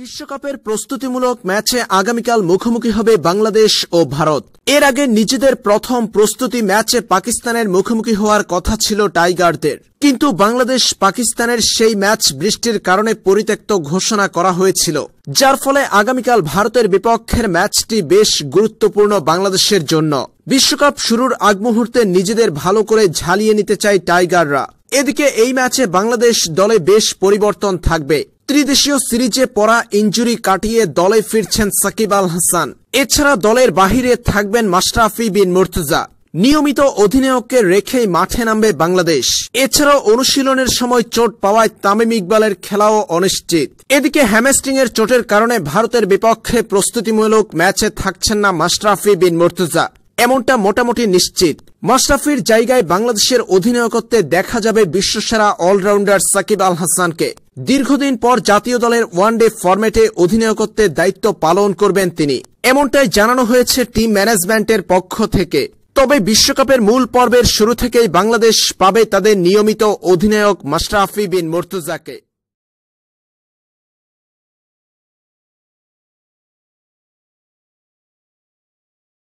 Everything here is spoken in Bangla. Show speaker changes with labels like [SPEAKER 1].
[SPEAKER 1] বিশ্বকাপের প্রস্তুতিমূলক ম্যাচে আগামীকাল মুখোমুখি হবে বাংলাদেশ ও ভারত এর আগে নিজেদের প্রথম প্রস্তুতি ম্যাচে পাকিস্তানের মুখোমুখি হওয়ার কথা ছিল টাইগারদের কিন্তু বাংলাদেশ পাকিস্তানের সেই ম্যাচ বৃষ্টির কারণে পরিত্যক্ত ঘোষণা করা হয়েছিল যার ফলে আগামীকাল ভারতের বিপক্ষের ম্যাচটি বেশ গুরুত্বপূর্ণ বাংলাদেশের জন্য বিশ্বকাপ শুরুর আগ মুহূর্তে নিজেদের ভালো করে ঝালিয়ে নিতে চায় টাইগাররা এদিকে এই ম্যাচে বাংলাদেশ দলে বেশ পরিবর্তন থাকবে ত্রিদেশীয় সিরিজে পড়া ইঞ্জুরি কাটিয়ে দলে ফিরছেন সাকিব আল হাসান এছাড়া দলের বাহিরে থাকবেন মাশরাফি বিন মুর্তজা নিয়মিত অধিনায়ককে রেখেই মাঠে নামবে বাংলাদেশ এছাড়াও অনুশীলনের সময় চোট পাওয়ায় তামিম ইকবালের খেলাও অনিশ্চিত এদিকে হ্যামেস্টিং এর চোটের কারণে ভারতের বিপক্ষে প্রস্তুতিমূলক ম্যাচে থাকছেন না মাশরাফি বিন মুর্তজা এমনটা মোটামুটি নিশ্চিত মাশরাফির জায়গায় বাংলাদেশের অধিনায়কত্বে দেখা যাবে বিশ্বসেরা অলরাউন্ডার সাকিব আল হাসানকে দীর্ঘদিন পর জাতীয় দলের ওয়ানডে ফরম্যাটে অধিনায়কত্বের দায়িত্ব পালন করবেন তিনি এমনটাই জানানো হয়েছে টিম ম্যানেজমেন্টের পক্ষ থেকে তবে বিশ্বকাপের মূল পর্বের শুরু থেকেই বাংলাদেশ পাবে তাদের নিয়মিত অধিনায়ক মাশরাফি বিন মুর্তুজাকে